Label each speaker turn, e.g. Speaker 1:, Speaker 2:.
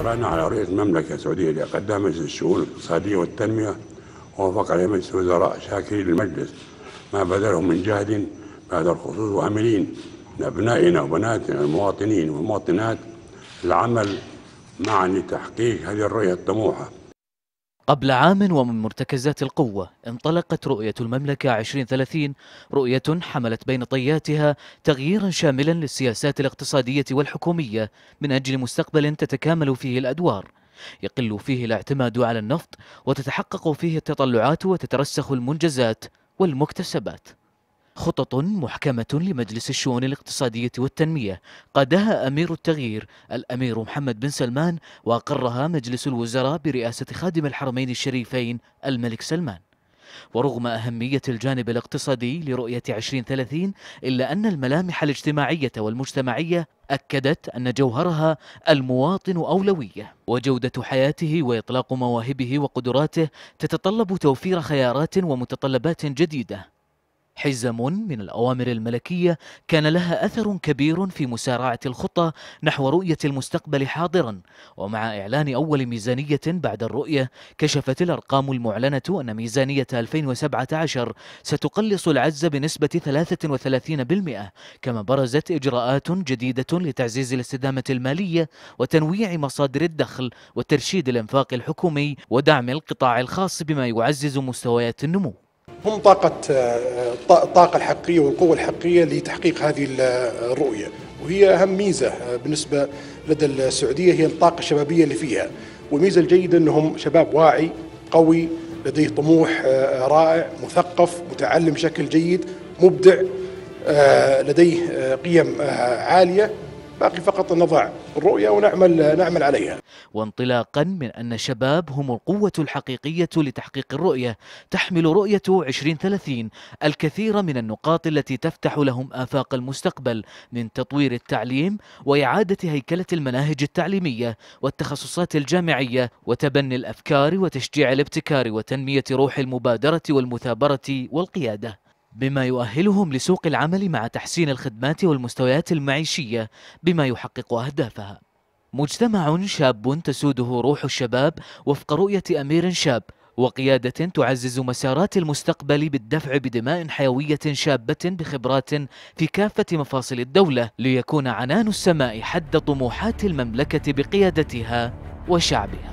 Speaker 1: أقرأنا على رؤية المملكة السعودية لأقدام مجلس الشؤون الاقتصادية والتنمية ووافق عليه مجلس الوزراء شاكرين للمجلس ما بذله من جهد بهذا الخصوص وعملين من أبنائنا وبناتنا المواطنين والمواطنات العمل معا لتحقيق هذه الرؤية الطموحة
Speaker 2: قبل عام ومن مرتكزات القوة انطلقت رؤية المملكة 2030 رؤية حملت بين طياتها تغييرا شاملا للسياسات الاقتصادية والحكومية من أجل مستقبل تتكامل فيه الأدوار يقل فيه الاعتماد على النفط وتتحقق فيه التطلعات وتترسخ المنجزات والمكتسبات خطط محكمة لمجلس الشؤون الاقتصادية والتنمية قادها أمير التغيير الأمير محمد بن سلمان وأقرها مجلس الوزراء برئاسة خادم الحرمين الشريفين الملك سلمان ورغم أهمية الجانب الاقتصادي لرؤية 2030 إلا أن الملامح الاجتماعية والمجتمعية أكدت أن جوهرها المواطن أولوية وجودة حياته وإطلاق مواهبه وقدراته تتطلب توفير خيارات ومتطلبات جديدة حزم من الأوامر الملكية كان لها أثر كبير في مسارعة الخطة نحو رؤية المستقبل حاضرا ومع إعلان أول ميزانية بعد الرؤية كشفت الأرقام المعلنة أن ميزانية 2017 ستقلص العجز بنسبة 33% كما برزت إجراءات جديدة لتعزيز الاستدامة المالية وتنويع مصادر الدخل وترشيد الإنفاق الحكومي ودعم القطاع الخاص بما يعزز مستويات النمو
Speaker 3: هم طاقة الطاقة آه، آه، الحقيقية والقوة الحقيقية لتحقيق هذه الرؤية وهي أهم ميزة آه، بالنسبة لدى السعودية هي الطاقة الشبابية اللي فيها والميزة الجيدة أنهم شباب واعي قوي لديه طموح رائع مثقف متعلم بشكل جيد مبدع لديه قيم عالية باقي فقط ان نضع الرؤية ونعمل نعمل عليها
Speaker 2: وانطلاقا من أن الشباب هم القوة الحقيقية لتحقيق الرؤية تحمل رؤية 2030 الكثير من النقاط التي تفتح لهم آفاق المستقبل من تطوير التعليم وإعادة هيكلة المناهج التعليمية والتخصصات الجامعية وتبني الأفكار وتشجيع الابتكار وتنمية روح المبادرة والمثابرة والقيادة بما يؤهلهم لسوق العمل مع تحسين الخدمات والمستويات المعيشية بما يحقق أهدافها مجتمع شاب تسوده روح الشباب وفق رؤية أمير شاب وقيادة تعزز مسارات المستقبل بالدفع بدماء حيوية شابة بخبرات في كافة مفاصل الدولة ليكون عنان السماء حد طموحات المملكة بقيادتها وشعبها